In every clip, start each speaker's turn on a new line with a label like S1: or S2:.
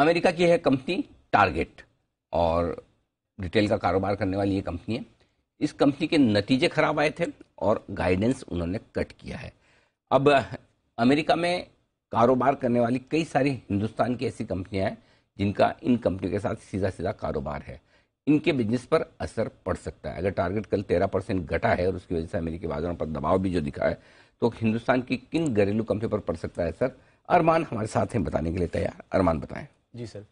S1: America की है company target और रिटेल का कारोबार करने वाली ये कंपनी है इस कंपनी के नतीजे खराब आए थे और गाइडेंस उन्होंने कट किया है अब अमेरिका में कारोबार करने वाली कई सारी हिंदुस्तान की ऐसी कंपनियां हैं जिनका इन कंपनी के साथ सीधा सीधा कारोबार है इनके बिजनेस पर असर पड़ सकता है अगर टारगेट कल तेरह परसेंट घटा है और उसकी वजह से अमेरिकी बाजारों पर दबाव भी जो दिखा है तो हिंदुस्तान की किन घरेलू कंपनी पर पड़ सकता है सर अरमान हमारे साथ हैं बताने के लिए तैयार अरमान बताएं
S2: जी सर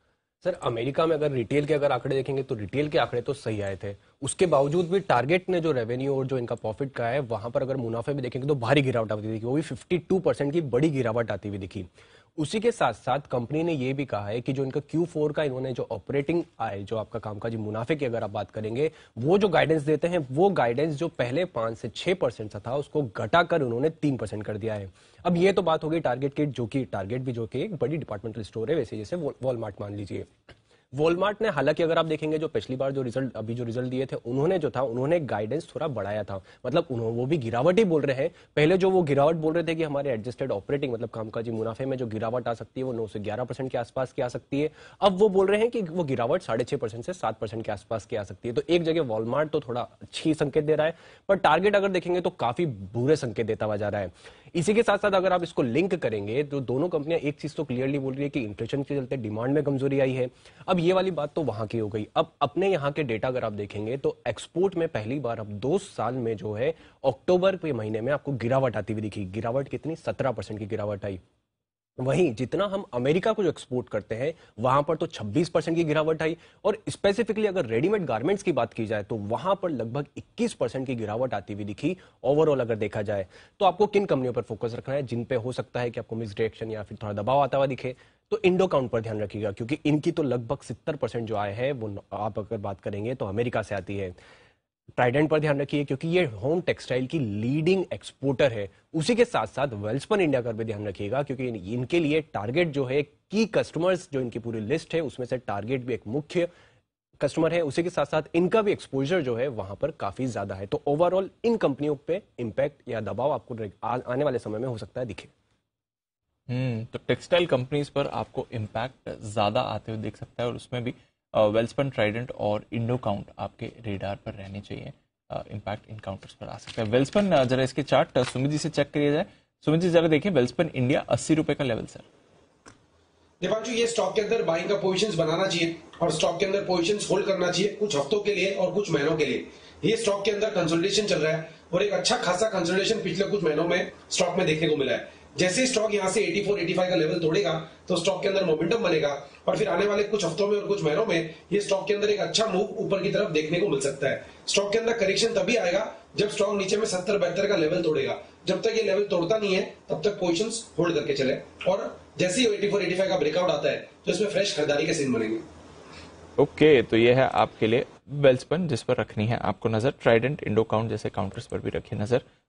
S2: सर अमेरिका में अगर रिटेल के अगर आंकड़े देखेंगे तो रिटेल के आंकड़े तो सही आए थे उसके बावजूद भी टारगेट ने जो रेवेन्यू और जो इनका प्रॉफिट का है वहां पर अगर मुनाफे भी देखेंगे तो भारी गिरावट आती दिखी वो भी 52 परसेंट की बड़ी गिरावट आती हुई दिखी उसी के साथ साथ कंपनी ने यह भी कहा है कि जो इनका Q4 का इन्होंने जो ऑपरेटिंग आए जो आपका कामकाज मुनाफे की अगर आप बात करेंगे वो जो गाइडेंस देते हैं वो गाइडेंस जो पहले पांच से छह परसेंट था उसको घटाकर उन्होंने तीन परसेंट कर दिया है अब ये तो बात होगी टारगेट की जो कि टारगेट भी जो कि एक बड़ी डिपार्टमेंटल स्टोर है वैसे जैसे वॉलमार्ट मान लीजिए वॉलमार्ट ने हालांकि अगर आप देखेंगे जो पिछली बार जो रिजल्ट अभी जो रिजल्ट दिए थे उन्होंने जो था उन्होंने गाइडेंस थोड़ा बढ़ाया था मतलब उन्होंने वो भी गिरावट ही बोल रहे हैं पहले जो वो गिरावट बोल रहे थे कि हमारे एडजस्टेड ऑपरेटिंग मतलब कामकाजी मुनाफे में जो गिरावट आ सकती है वो नौ से ग्यारह परसेंट के आसपास की आ सकती है अब वो बोल रहे हैं कि वो गिरावट साढ़े छह परसेंट से सात परसेंट के आसपास की आ सकती है तो एक जगह वॉलमार्ट तो थोड़ा अच्छी संकेत दे रहा है पर टारगेट अगर देखेंगे तो काफी बुरे संकेत देता हुआ जा रहा है इसी के साथ साथ अगर आप इसको लिंक करेंगे तो दोनों कंपनियां एक चीज तो क्लियरली बोल रही है कि इन्फ्लेशन के चलते डिमांड में कमजोरी आई है अब अब ये वाली बात तो वहां की हो गई अब अपने यहाँ के डेटा अगर आप देखेंगे तो एक्सपोर्ट में पहली बार अब दो साल में जो है अक्टूबर के महीने में आपको गिरावट आती हुई दिखी गिरावट कितनी सत्रह परसेंट की गिरावट आई वहीं जितना हम अमेरिका को जो एक्सपोर्ट करते हैं वहां पर तो 26 परसेंट की गिरावट आई और स्पेसिफिकली अगर रेडीमेड गारमेंट्स की बात की जाए तो वहां पर लगभग 21 परसेंट की गिरावट आती हुई दिखी ओवरऑल अगर देखा जाए तो आपको किन कंपनियों पर फोकस रखना है जिन पे हो सकता है कि आपको मिस डायरेक्शन या फिर थोड़ा दबाव आता हुआ दिखे तो इंडो काउंट पर ध्यान रखिएगा क्योंकि इनकी तो लगभग सितर परसेंट जो आय है वो आप अगर बात करेंगे तो अमेरिका से आती है ट्राइडेंट पर ध्यान रखिए क्योंकि ये होम टेक्सटाइल की लीडिंग एक्सपोर्टर है उसी के साथ साथ वेल्सपन इंडिया का भी ध्यान रखिएगा क्योंकि इनके लिए टारगेट जो है की कस्टमर्स जो इनकी पूरी लिस्ट है उसमें से टारगेट भी एक मुख्य कस्टमर है उसी के साथ साथ इनका भी एक्सपोजर जो है वहां पर काफी ज्यादा है तो ओवरऑल इन कंपनियों पे इम्पैक्ट या दबाव आपको आने
S3: वाले समय में हो सकता है दिखे हम्म, तो टेक्सटाइल कंपनीज पर आपको इम्पैक्ट ज़्यादा आते हुए देख सकता है और उसमें भी वेल्सपन ट्राइडेंट और इंडो काउंट आपके रेडार पर रहने चाहिए इम्पैक्ट इनकाउंटर्स पर आ सकता है वेल्सपन जरा इसके चार्ट सुमित जी से चेक करिए जाए सुमित जी जरा देखिए वेल्सपन इंडिया अस्सी रुपए का लेवल सर
S4: दीपांशु ये स्टॉक के अंदर बाइंग का पोजीशंस बनाना चाहिए और स्टॉक के अंदर पोजीशंस होल्ड करना चाहिए कुछ हफ्तों के लिए और कुछ महीनों के लिए ये स्टॉक के अंदर कंसोलिडेशन चल रहा है और एक अच्छा खासा कंसोलिडेशन पिछले कुछ महीनों में स्टॉक में देखने को मिला है जैसे स्टॉक यहाँ से 84, 85 का लेवल तोड़ेगा तो स्टॉक के अंदर मोमेंटम बनेगा और फिर आने वाले कुछ हफ्तों में और कुछ महीनों में ये स्टॉक के अंदर एक अच्छा मूव ऊपर की तरफ देखने को मिल सकता है स्टॉक के अंदर करेक्शन तभी आएगा जब स्टॉक नीचे में सत्तर बहत्तर का लेवल तोड़ेगा जब तक ये लेवल तोड़ता नहीं है तब तक पोजिशन होल्ड करके चले और जैसे ही एटी फोर का ब्रेकआउट आता है तो इसमें फ्रेश खरीदारी के सीन बनेंगे
S3: ओके okay, तो ये है आपके लिए बेल्सपन जिस पर रखनी है आपको नजर ट्राइडेंट इंडो काउंट जैसे काउंटर्स पर भी रखिए नजर